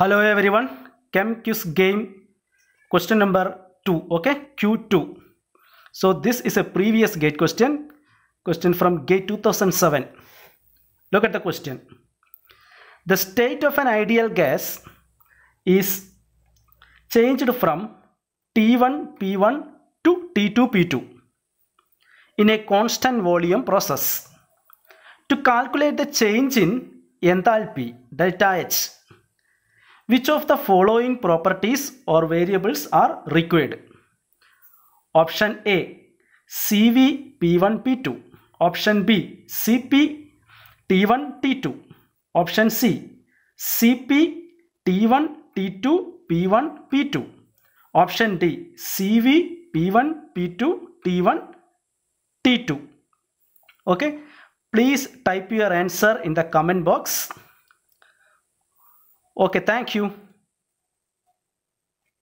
hello everyone chem quiz game question number 2 okay q2 so this is a previous gate question question from gate 2007 look at the question the state of an ideal gas is changed from t1 p1 to t2 p2 in a constant volume process to calculate the change in enthalpy delta h which of the following properties or variables are required? Option A CV P1 P2 Option B CP T1 T2 Option C CP T1 T2 P1 P2 Option D CV P1 P2 T1 T2 Okay please type your answer in the comment box Okay, thank you.